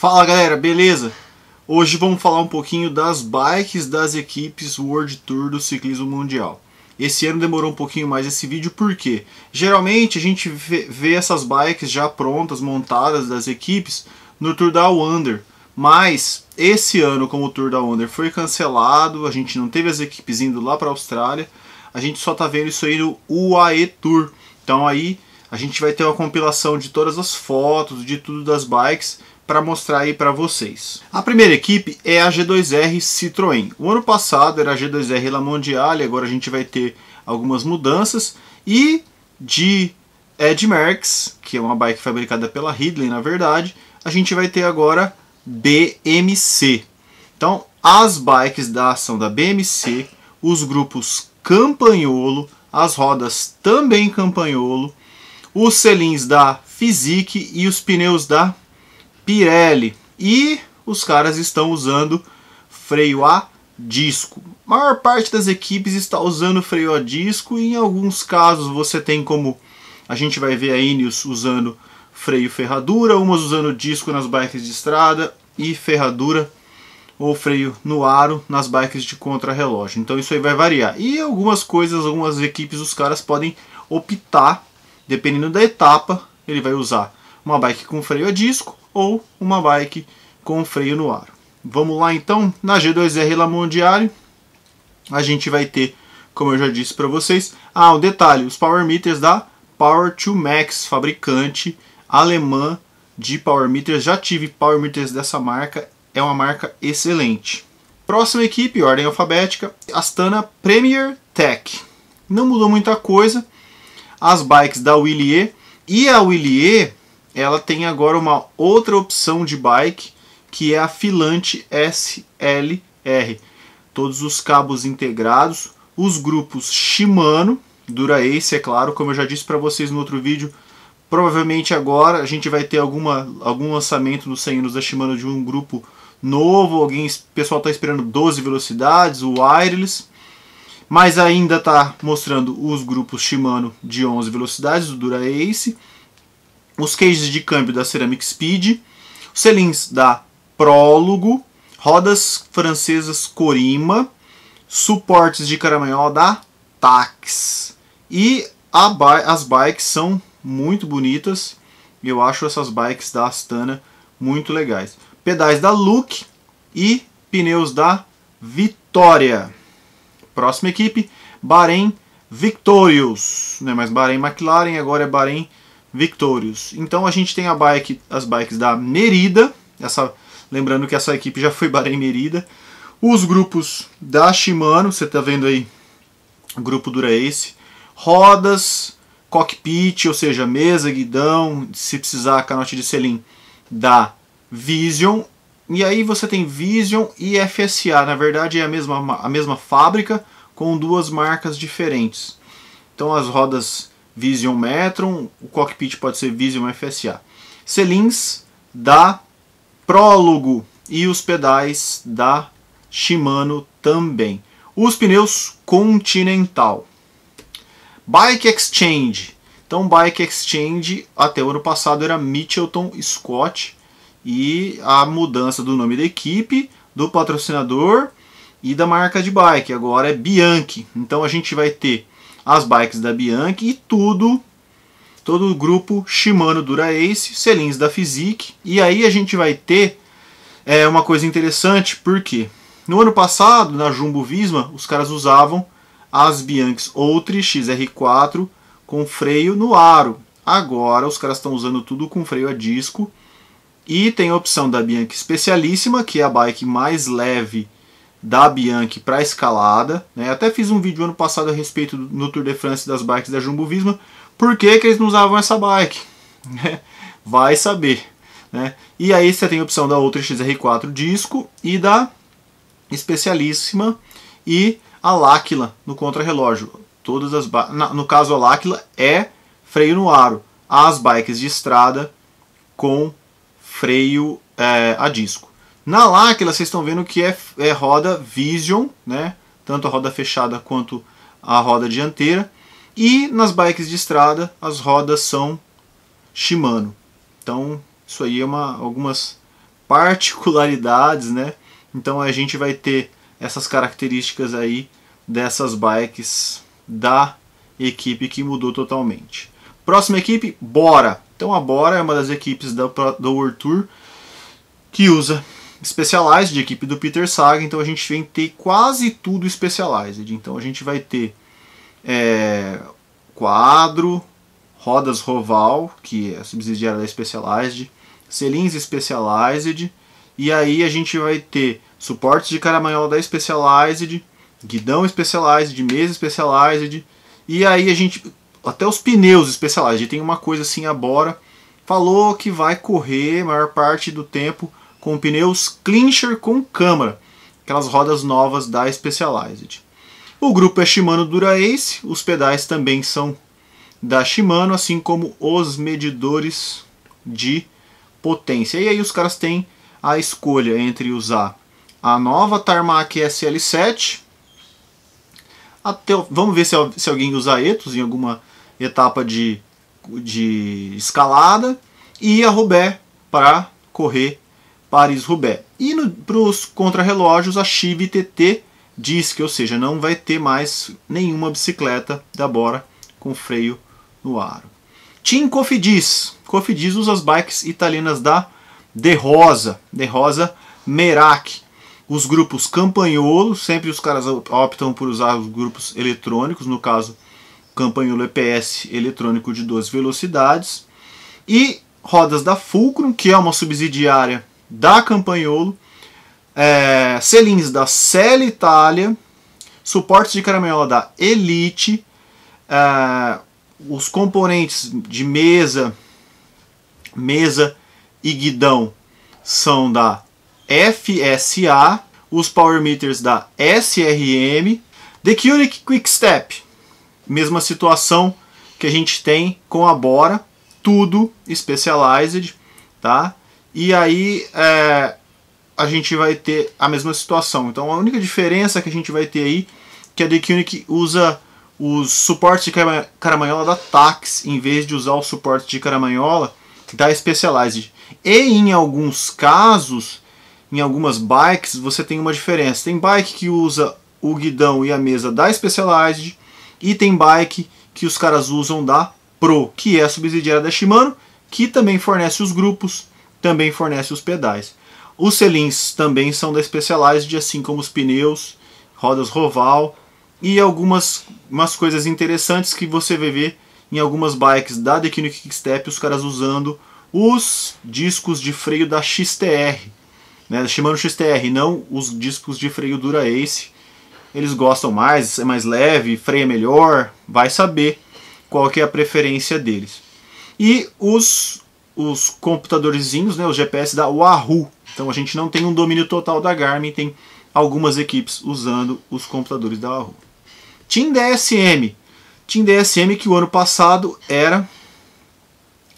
Fala galera, beleza? Hoje vamos falar um pouquinho das bikes das equipes World Tour do ciclismo mundial. Esse ano demorou um pouquinho mais esse vídeo porque geralmente a gente vê essas bikes já prontas, montadas das equipes no Tour da Wonder. Mas esse ano, como o Tour da Wonder foi cancelado, a gente não teve as equipes indo lá para a Austrália, a gente só está vendo isso aí no UAE Tour. Então aí a gente vai ter uma compilação de todas as fotos, de tudo das bikes para mostrar aí para vocês. A primeira equipe é a G2R Citroën. O ano passado era a G2R La Mondiale, agora a gente vai ter algumas mudanças. E de Ed Merckx, que é uma bike fabricada pela Ridley, na verdade, a gente vai ter agora BMC. Então, as bikes da ação da BMC, os grupos Campanholo, as rodas também Campanholo, os selins da Physique e os pneus da Pirelli. E os caras estão usando freio a disco. A maior parte das equipes está usando freio a disco e em alguns casos você tem como a gente vai ver a Ineos usando freio ferradura, umas usando disco nas bikes de estrada e ferradura ou freio no aro nas bikes de contrarrelógio. Então isso aí vai variar. E algumas coisas, algumas equipes, os caras podem optar, dependendo da etapa, ele vai usar uma bike com freio a disco ou uma bike com freio no aro. Vamos lá então, na G2R Lamondiari, a gente vai ter, como eu já disse para vocês, ah, um detalhe, os power meters da Power 2 Max, fabricante alemã de power meters, já tive power meters dessa marca, é uma marca excelente. Próxima equipe, ordem alfabética, Astana Premier Tech. Não mudou muita coisa, as bikes da Willier, e a Willier ela tem agora uma outra opção de bike que é a filante SLR. Todos os cabos integrados, os grupos Shimano, Dura-Ace, é claro, como eu já disse para vocês no outro vídeo, provavelmente agora a gente vai ter alguma, algum lançamento nos 100 anos da Shimano de um grupo novo, alguém, o pessoal está esperando 12 velocidades, o wireless, mas ainda está mostrando os grupos Shimano de 11 velocidades, o Dura-Ace, os cases de câmbio da Ceramic Speed, os selins da Prólogo, rodas francesas Corima, suportes de caramanhol da Tax. E as bikes são muito bonitas, eu acho essas bikes da Astana muito legais. Pedais da Look e pneus da Vitória. Próxima equipe, Bahrein Victorious. Não é mais Bahrein McLaren, agora é Bahrein Victorious. Então a gente tem a bike, as bikes da Merida, essa, lembrando que essa equipe já foi Bahrein Merida. Os grupos da Shimano, você está vendo aí, o grupo Dura Ace. Rodas, cockpit, ou seja, mesa, guidão, se precisar, canote de selim da Vision. E aí você tem Vision e FSA, na verdade é a mesma, a mesma fábrica com duas marcas diferentes. Então as rodas Vision Metron, o cockpit pode ser Vision FSA. Selins da Prólogo e os pedais da Shimano também. Os pneus Continental. Bike Exchange. Então, Bike Exchange até o ano passado era Mitchelton Scott e a mudança do nome da equipe, do patrocinador e da marca de bike. Agora é Bianchi. Então, a gente vai ter as bikes da Bianchi e tudo, todo o grupo Shimano Dura Ace, selins da Physique. E aí a gente vai ter é, uma coisa interessante, porque no ano passado, na Jumbo Visma, os caras usavam as Bianchi Outri XR4 com freio no aro. Agora os caras estão usando tudo com freio a disco. E tem a opção da Bianchi Especialíssima, que é a bike mais leve da Bianchi para escalada. Né? Até fiz um vídeo ano passado a respeito do, no Tour de France das bikes da Jumbo Visma. Por que, que eles não usavam essa bike? Né? Vai saber. Né? E aí você tem a opção da outra XR4 disco e da especialíssima e a Láquila no contrarrelógio. Todas as no caso a Láquila é freio no aro, as bikes de estrada com freio é, a disco. Na Láquila, vocês estão vendo que é, é roda Vision, né? tanto a roda fechada quanto a roda dianteira. E nas bikes de estrada, as rodas são Shimano. Então, isso aí é uma, algumas particularidades, né? Então a gente vai ter essas características aí dessas bikes da equipe que mudou totalmente. Próxima equipe, Bora. Então a Bora é uma das equipes da, do World Tour que usa Specialized, de equipe do Peter Saga, então a gente vem ter quase tudo Specialized. Então a gente vai ter é, quadro, rodas Roval, que é subsidiária da Specialized, selins Specialized, e aí a gente vai ter suportes de caramanhola da Specialized, guidão Specialized, mesa Specialized, e aí a gente, até os pneus Specialized, tem uma coisa assim, a Bora falou que vai correr a maior parte do tempo com pneus clincher com câmara, aquelas rodas novas da Specialized. O grupo é Shimano Dura-Ace, os pedais também são da Shimano, assim como os medidores de potência. E aí os caras têm a escolha entre usar a nova Tarmac SL7, até, vamos ver se, se alguém usa Etos em alguma etapa de, de escalada, e a Roubaix para correr Paris-Roubaix. E para os contrarrelógios, a Chive TT disc, ou seja, não vai ter mais nenhuma bicicleta da Bora com freio no aro. Team Cofidis. Cofidis usa as bikes italianas da De Rosa, De Rosa Merak. Os grupos Campanholo, sempre os caras optam por usar os grupos eletrônicos, no caso Campanholo EPS é eletrônico de 12 velocidades. E rodas da Fulcrum, que é uma subsidiária da Campanholo, é, selins da Cella Itália, suportes de caramelo da Elite, é, os componentes de mesa, mesa e guidão são da FSA, os power meters da SRM, The Curic Quick Step, mesma situação que a gente tem com a Bora, tudo Specialized, tá? E aí é, a gente vai ter a mesma situação. Então a única diferença que a gente vai ter aí que a Decunic usa os suportes de caramanhola da Tax em vez de usar o suporte de caramanhola da Specialized. E em alguns casos, em algumas bikes, você tem uma diferença. Tem bike que usa o guidão e a mesa da Specialized e tem bike que os caras usam da Pro, que é a subsidiária da Shimano, que também fornece os grupos também fornece os pedais. Os selins também são da Specialized, assim como os pneus, rodas Roval e algumas umas coisas interessantes que você vai ver em algumas bikes da Dekino Kickstep, os caras usando os discos de freio da XTR, né, XTR, não os discos de freio Dura Ace. Eles gostam mais, é mais leve, freia melhor, vai saber qual que é a preferência deles. E os os computadorzinhos, né, os GPS da Wahoo. Então a gente não tem um domínio total da Garmin, tem algumas equipes usando os computadores da Wahoo. Team DSM. Team DSM que o ano passado era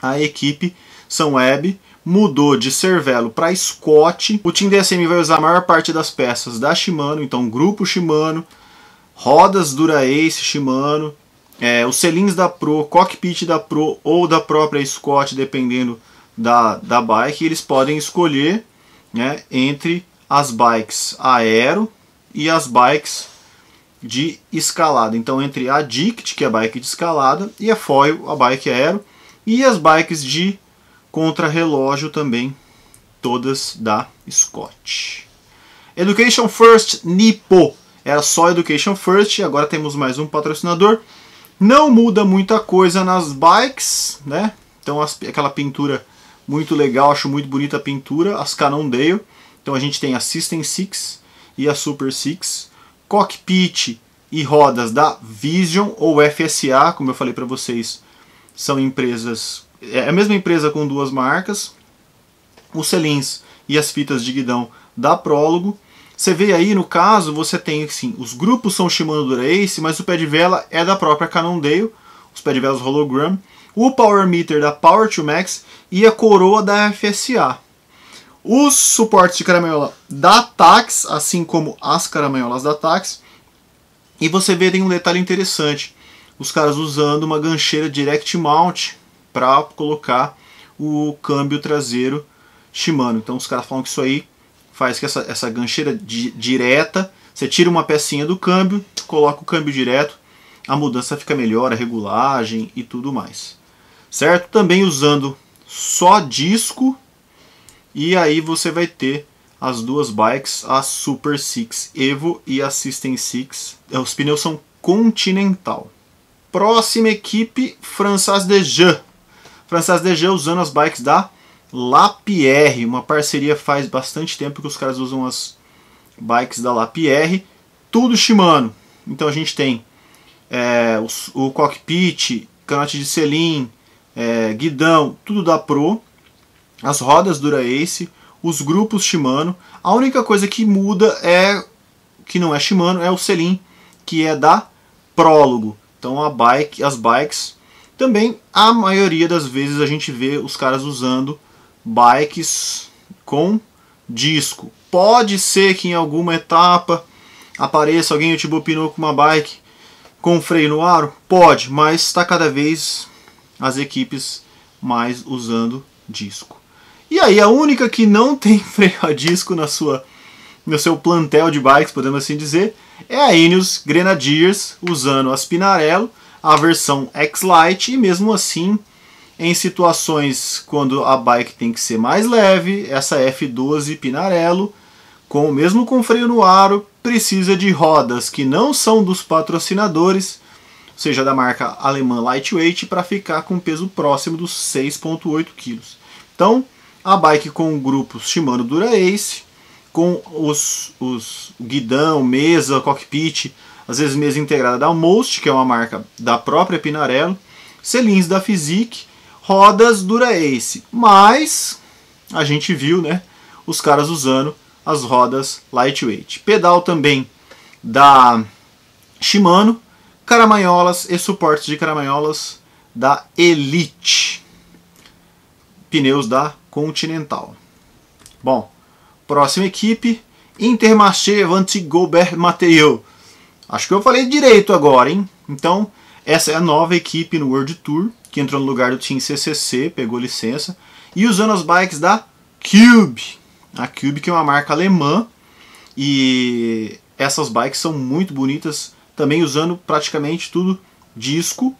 a equipe São Web, mudou de Cervelo para Scott. O Team DSM vai usar a maior parte das peças da Shimano, então grupo Shimano, rodas Dura Ace Shimano, é, os selins da Pro, cockpit da Pro ou da própria Scott, dependendo da, da bike, eles podem escolher né, entre as bikes aero e as bikes de escalada. Então entre a Dict, que é a bike de escalada, e a Foil, a bike aero, e as bikes de contra relógio também, todas da Scott. Education First Nipo. Era só Education First, agora temos mais um patrocinador. Não muda muita coisa nas bikes, né? Então as, aquela pintura muito legal, acho muito bonita a pintura, as Cannondale. Então a gente tem a System 6 e a Super 6, cockpit e rodas da Vision ou FSA, como eu falei para vocês, são empresas, é a mesma empresa com duas marcas. Os selins e as fitas de guidão da Prólogo você vê aí, no caso, você tem assim, os grupos são Shimano Durace, mas o pé de vela é da própria Cannondale, os pé de velas Hologram, o Power Meter da Power 2 Max e a coroa da FSA. Os suportes de carameola da Tax, assim como as carameolas da Tax. E você vê tem um detalhe interessante, os caras usando uma gancheira Direct Mount para colocar o câmbio traseiro Shimano. Então os caras falam que isso aí faz que essa, essa gancheira di, direta, você tira uma pecinha do câmbio, coloca o câmbio direto, a mudança fica melhor, a regulagem e tudo mais. Certo? Também usando só disco, e aí você vai ter as duas bikes, a Super Six Evo e a System Six. É, os pneus são Continental. Próxima equipe, François Dejean. François Dejean usando as bikes da Lapierre, uma parceria faz bastante tempo que os caras usam as bikes da Lapierre, tudo Shimano. Então a gente tem é, o, o, cockpit, canote de selim, é, guidão, tudo da Pro, as rodas Dura Ace, os grupos Shimano. A única coisa que muda é que não é Shimano, é o selim que é da Prólogo. Então a bike, as bikes também a maioria das vezes a gente vê os caras usando bikes com disco. Pode ser que em alguma etapa apareça alguém o Tibo com uma bike com freio no aro? Pode, mas está cada vez as equipes mais usando disco. E aí a única que não tem freio a disco na sua no seu plantel de bikes, podemos assim dizer, é a Ineos Grenadiers usando a Spinarello, a versão X-Lite e mesmo assim em situações quando a bike tem que ser mais leve, essa F12 Pinarello, com o mesmo com freio no aro, precisa de rodas que não são dos patrocinadores, ou seja, da marca alemã Lightweight, para ficar com peso próximo dos 6,8 kg. Então, a bike com o grupo Shimano Dura Ace, com os, os guidão, mesa, cockpit, às vezes mesa integrada da Most, que é uma marca da própria Pinarello, selins da Physique rodas dura Ace. Mas a gente viu, né? Os caras usando as rodas lightweight. Pedal também da Shimano, caramanholas e suportes de caramanholas da Elite. Pneus da Continental. Bom, próxima equipe, Intermarché Vanti Gobert Mateo. Acho que eu falei direito agora, hein? Então, essa é a nova equipe no World Tour que entrou no lugar do Team CCC, pegou licença, e usando as bikes da Cube. A Cube que é uma marca alemã e essas bikes são muito bonitas, também usando praticamente tudo disco.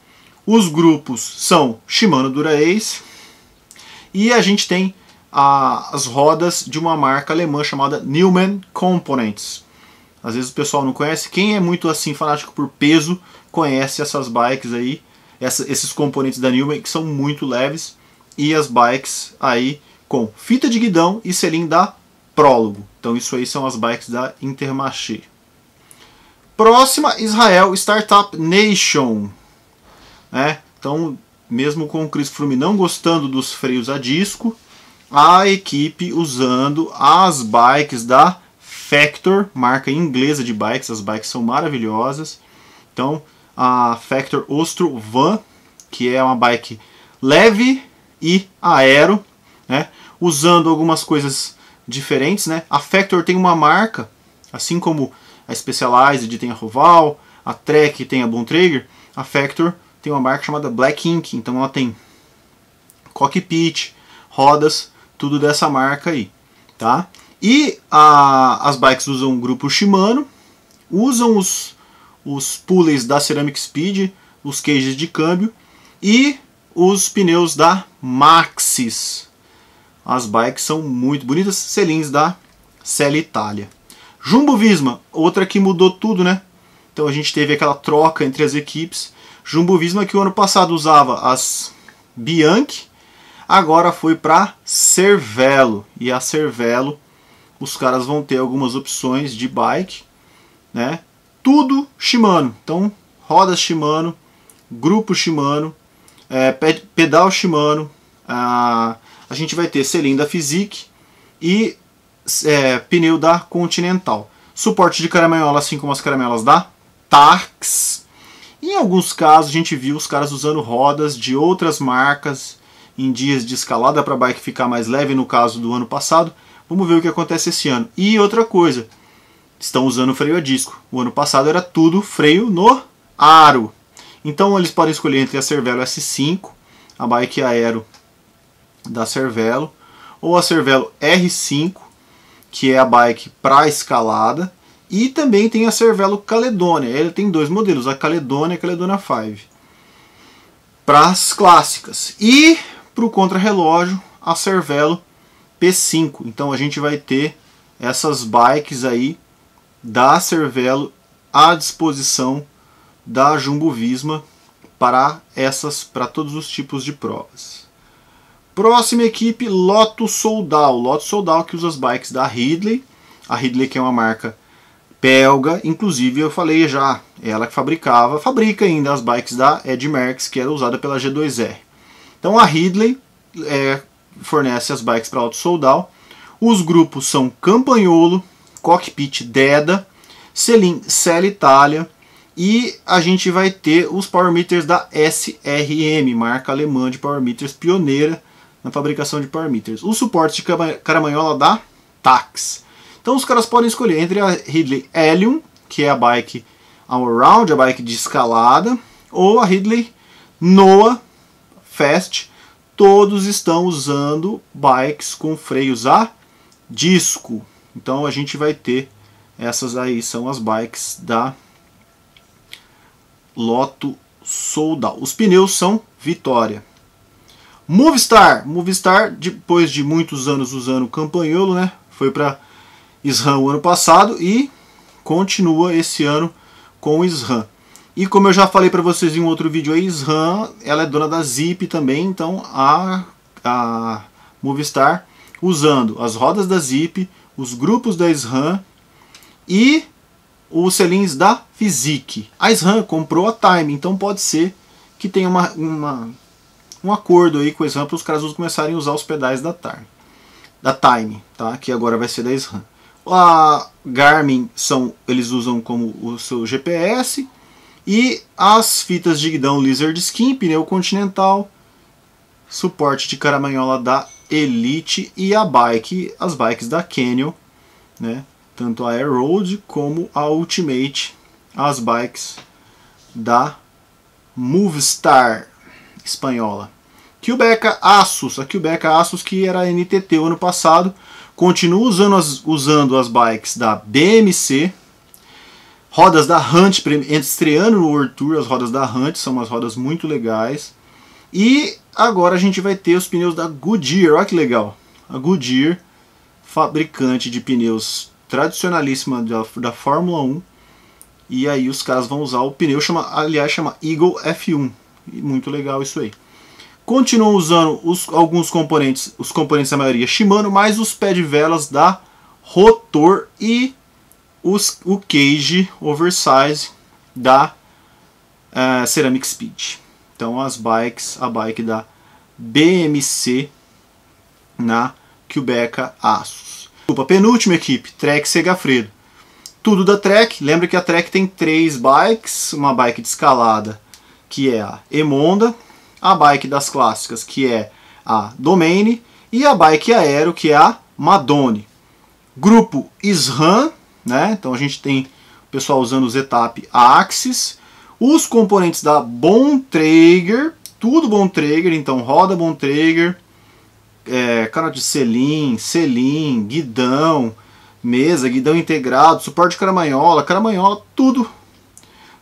Os grupos são Shimano Dura Ace e a gente tem a, as rodas de uma marca alemã chamada Newman Components. Às vezes o pessoal não conhece, quem é muito assim fanático por peso conhece essas bikes aí essa, esses componentes da Newman que são muito leves e as bikes aí com fita de guidão e selim da Prólogo. Então isso aí são as bikes da Intermarché. Próxima, Israel Startup Nation. É, então, mesmo com o Chris Froome não gostando dos freios a disco, a equipe usando as bikes da Factor, marca inglesa de bikes, as bikes são maravilhosas. Então, a Factor Ostro Van, que é uma bike leve e aero, né? usando algumas coisas diferentes. Né? A Factor tem uma marca, assim como a Specialized tem a Roval, a Trek tem a Bontrager, a Factor tem uma marca chamada Black Ink, então ela tem cockpit, rodas, tudo dessa marca aí, tá? E a, as bikes usam o grupo Shimano, usam os os pulleys da Ceramic Speed, os cages de câmbio e os pneus da Maxis. As bikes são muito bonitas, selins da Sela Itália. Jumbo Visma, outra que mudou tudo, né? Então a gente teve aquela troca entre as equipes. Jumbo Visma que o ano passado usava as Bianchi, agora foi para Cervelo. E a Cervelo, os caras vão ter algumas opções de bike, né? tudo Shimano. Então, rodas Shimano, grupo Shimano, é, pedal Shimano. A, a gente vai ter selim da Physique e é, pneu da Continental. Suporte de caramanhola, assim como as caramelas da Tax. Em alguns casos a gente viu os caras usando rodas de outras marcas em dias de escalada para a bike ficar mais leve, no caso do ano passado. Vamos ver o que acontece esse ano. E outra coisa, estão usando freio a disco. O ano passado era tudo freio no aro. Então eles podem escolher entre a Cervelo S5, a bike aero da Cervelo, ou a Cervelo R5, que é a bike para escalada, e também tem a Cervelo Caledônia. Ele tem dois modelos, a Caledônia e a Caledônia 5. Para as clássicas. E para o contrarrelógio, a Cervelo P5. Então a gente vai ter essas bikes aí da Cervelo à disposição da Jumbo Visma para essas, para todos os tipos de provas. Próxima equipe, lotto Soldal. lotto Soldal que usa as bikes da Ridley. A Ridley que é uma marca belga, inclusive eu falei já, ela que fabricava, fabrica ainda as bikes da Ed Merckx, que era usada pela G2R. Então a Ridley é, fornece as bikes para Lotto-Soudal. Os grupos são Campanholo, Cockpit Deda, Selim Cell Itália e a gente vai ter os power meters da SRM, marca alemã de power meters pioneira na fabricação de power meters. O suporte de caramanhola da Tax. Então os caras podem escolher entre a Ridley Helium, que é a bike all-round, a bike de escalada, ou a Ridley Noah Fast. Todos estão usando bikes com freios a disco. Então a gente vai ter essas aí são as bikes da Loto Soldal. Os pneus são Vitória. Movistar, Movistar depois de muitos anos usando o Campanholo, né? Foi para SRAM o ano passado e continua esse ano com o SRAM. E como eu já falei para vocês em um outro vídeo, a SRAM ela é dona da Zip também, então a, a Movistar usando as rodas da Zip, os grupos da SRAM e os selins da Physique. A SRAM comprou a Time, então pode ser que tenha uma, uma um acordo aí com a SRAM para os caras começarem a usar os pedais da Time, da Time tá? que agora vai ser da SRAM. A Garmin são, eles usam como o seu GPS e as fitas de guidão Lizard Skin, pneu continental, suporte de caramanhola da Elite e a bike, as bikes da Canyon, né? Tanto a Air Road como a Ultimate, as bikes da Movistar espanhola. Quebeca Asus, a Quebeca Asus que era NTT ano passado, continua usando as, usando as bikes da BMC, rodas da Hunt, estreando no World Tour, as rodas da Hunt são umas rodas muito legais, e Agora a gente vai ter os pneus da Goodyear, olha que legal. A Goodyear, fabricante de pneus tradicionalíssima da, da Fórmula 1. E aí os caras vão usar o pneu, chama, aliás chama Eagle F1. Muito legal isso aí. Continuam usando os, alguns componentes, os componentes da maioria Shimano, mais os pé de velas da Rotor e os, o cage oversize da uh, Ceramic Speed. Então as bikes, a bike da BMC na Quebeca Aços. Desculpa, penúltima equipe, Trek Segafredo. Tudo da Trek, lembra que a Trek tem três bikes, uma bike de escalada que é a Emonda, a bike das clássicas que é a Domaine e a bike aero que é a Madone. Grupo SRAM, né? Então a gente tem o pessoal usando o Zetap Axis, os componentes da Bontrager, tudo Bontrager, então roda Bontrager, é, de selim, selim, guidão, mesa, guidão integrado, suporte caramanhola, caramanhola, tudo.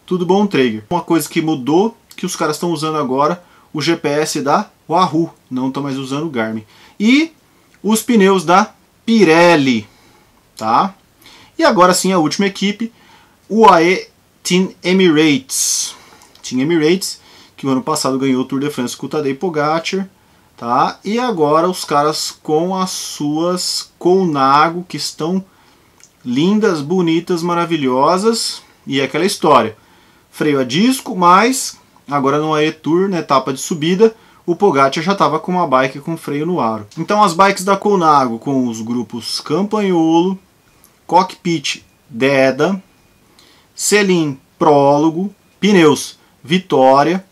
Tudo Bontrager. Uma coisa que mudou, que os caras estão usando agora, o GPS da Wahoo, não estão mais usando o Garmin. E os pneus da Pirelli, tá? E agora sim a última equipe, o AE Team Emirates. Team Emirates, que no ano passado ganhou o Tour de France com o Tadej Pogacar, tá? E agora os caras com as suas Conago que estão lindas, bonitas, maravilhosas, e é aquela história. Freio a disco, mas agora no é Tour, na né? etapa de subida, o Pogacar já estava com uma bike com freio no aro. Então as bikes da Conago com os grupos Campanholo, Cockpit, Deda, Selim, Prólogo, pneus, Vitória,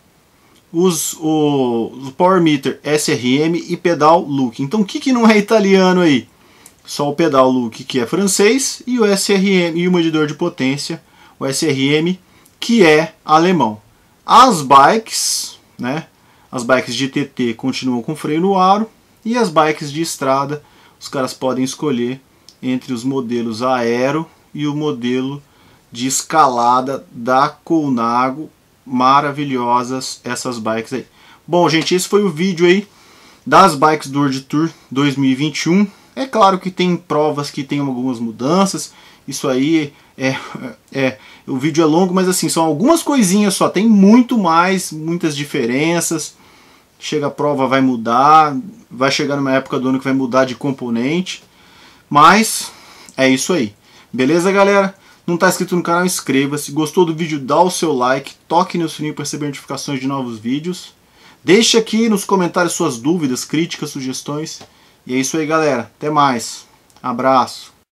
os, o, o Power Meter SRM e pedal Look. Então o que, que não é italiano aí? Só o pedal Look que é francês e o SRM e o medidor de potência, o SRM, que é alemão. As bikes, né? As bikes de TT continuam com freio no aro e as bikes de estrada, os caras podem escolher entre os modelos aero e o modelo de escalada da Colnago. Maravilhosas essas bikes aí. Bom, gente, esse foi o vídeo aí das bikes do World Tour 2021. É claro que tem provas que tem algumas mudanças. Isso aí é, é, é o vídeo é longo, mas assim, são algumas coisinhas só, tem muito mais, muitas diferenças. Chega a prova vai mudar, vai chegar numa época do ano que vai mudar de componente. Mas é isso aí. Beleza, galera? não está inscrito no canal, inscreva-se. Gostou do vídeo, dá o seu like, toque no sininho para receber notificações de novos vídeos. Deixe aqui nos comentários suas dúvidas, críticas, sugestões. E é isso aí, galera. Até mais. Abraço.